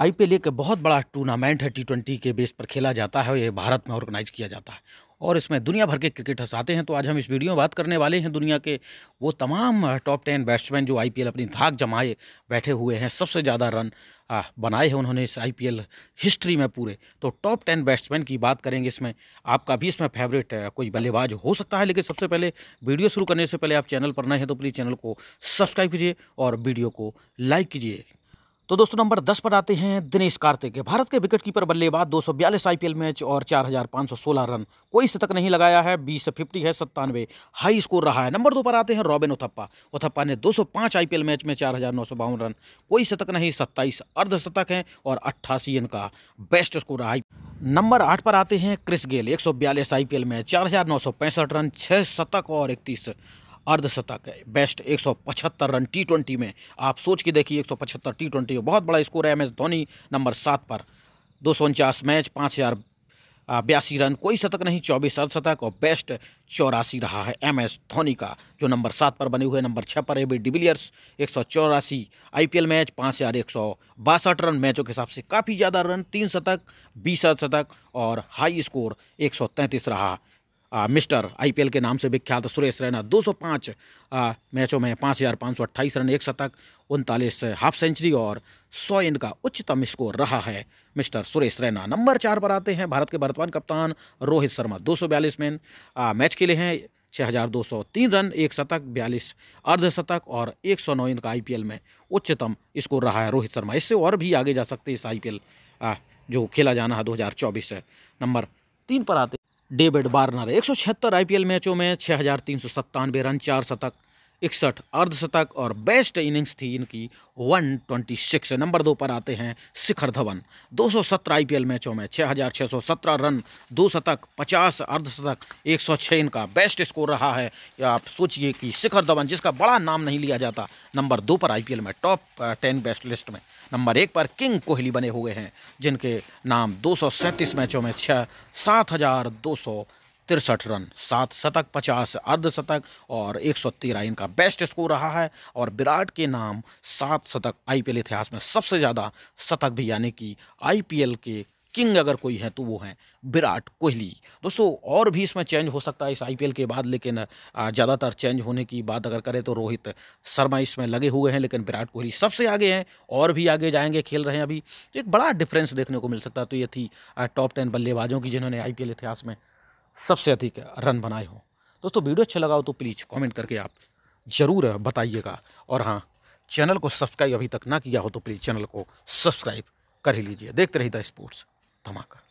IPL एक बहुत बड़ा टूर्नामेंट है टी ट्वेंटी के बेस पर खेला जाता है और ये भारत में ऑर्गेनाइज किया जाता है और इसमें दुनिया भर के क्रिकेटर्स आते हैं तो आज हम इस वीडियो में बात करने वाले हैं दुनिया के वो तमाम टॉप टेन बैट्समैन जो आईपीएल अपनी धाक जमाए बैठे हुए हैं सबसे ज़्यादा रन बनाए हैं उन्होंने इस आईपीएल हिस्ट्री में पूरे तो टॉप टेन बैट्समैन की बात करेंगे इसमें आपका भी इसमें फेवरेट कोई बल्लेबाज हो सकता है लेकिन सबसे पहले वीडियो शुरू करने से पहले आप चैनल पर नए हैं तो प्लीज़ चैनल को सब्सक्राइब कीजिए और वीडियो को लाइक कीजिए तो दोस्तों नंबर 10 पर आते हैं दिनेश कार्तिक भारत के विकेटकीपर बल्लेबाज दो सौ बयालीस आईपीएल मैच और 4,516 रन कोई शतक नहीं लगाया है बीस फिफ्टी है सत्तानवे हाई स्कोर रहा है नंबर दो पर आते हैं रॉबिन उथप्पा उथप्पा ने 205 आईपीएल मैच में चार रन कोई शतक नहीं सत्ताईस अर्धशतक हैं और अट्ठासी रन का बेस्ट स्कोर रहा है नंबर आठ पर आते हैं क्रिस गेल एक सौ बयालीस आईपीएल मैच चार रन छः शतक और इकतीस अर्धशतक है बेस्ट 175 रन टी ट्वेंटी में आप सोच के देखिए 175 टी ट्वेंटी बहुत बड़ा स्कोर है एम एस धोनी नंबर सात पर दो सौ उनचास मैच पाँच हज़ार बयासी रन कोई शतक नहीं चौबीस अर्धशतक और बेस्ट चौरासी रहा है एम एस धोनी का जो नंबर सात पर बने हुए नंबर छः पर ए बी डिविलियर्स एक सौ चौरासी आई पी एल मैच पाँच हज़ार एक सौ बासठ रन मैचों के हिसाब से काफ़ी ज़्यादा रन तीन शतक बीस अर्धशतक और हाई स्कोर एक सौ तैंतीस रहा आ, मिस्टर आईपीएल के नाम से विख्यात सुरेश रैना 205 पाँच मैचों में अट्ठाईस रन एक शतक उनतालीस हाफ सेंचुरी और 100 इन का उच्चतम स्कोर रहा है मिस्टर सुरेश रैना नंबर चार पर आते हैं भारत के वर्तमान कप्तान रोहित शर्मा 242 मैन मैच खेले हैं 6,203 रन एक शतक बयालीस अर्धशतक और 109 इनका आई में उच्चतम स्कोर रहा है रोहित शर्मा इससे और भी आगे जा सकते हैं इस आई जो खेला जाना है 2024 नंबर तीन पर आते डेविड बार्नर एक सौ छिहत्तर मैचों में छः रन चार शतक इकसठ अर्धशतक और बेस्ट इनिंग्स थी इनकी 126 नंबर दो पर आते हैं शिखर धवन 217 आईपीएल मैचों में 6617 रन दो शतक 50 अर्धशतक 106 इनका बेस्ट स्कोर रहा है आप सोचिए कि शिखर धवन जिसका बड़ा नाम नहीं लिया जाता नंबर दो पर आईपीएल में टॉप टेन बेस्ट लिस्ट में नंबर एक पर किंग कोहली बने हुए हैं जिनके नाम दो मैचों में छः सात तिरसठ रन सात शतक पचास अर्धशतक और एक सौ तेरह इनका बेस्ट स्कोर रहा है और विराट के नाम सात शतक आईपीएल इतिहास में सबसे ज़्यादा शतक भी यानी कि आईपीएल के किंग अगर कोई है तो वो हैं विराट कोहली दोस्तों और भी इसमें चेंज हो सकता है इस आईपीएल के बाद लेकिन ज़्यादातर चेंज होने की बात अगर करें तो रोहित शर्मा इसमें लगे हुए हैं लेकिन विराट कोहली सबसे आगे हैं और भी आगे जाएंगे खेल रहे हैं अभी तो एक बड़ा डिफरेंस देखने को मिल सकता है तो ये थी टॉप टेन बल्लेबाजों की जिन्होंने आई इतिहास में सबसे अधिक रन बनाए हों दोस्तों वीडियो अच्छा लगा हो तो प्लीज़ कमेंट करके आप ज़रूर बताइएगा और हाँ चैनल को सब्सक्राइब अभी तक ना किया हो तो प्लीज़ चैनल को सब्सक्राइब कर ही लीजिए देखते रहिए द स्पोर्ट्स धमाका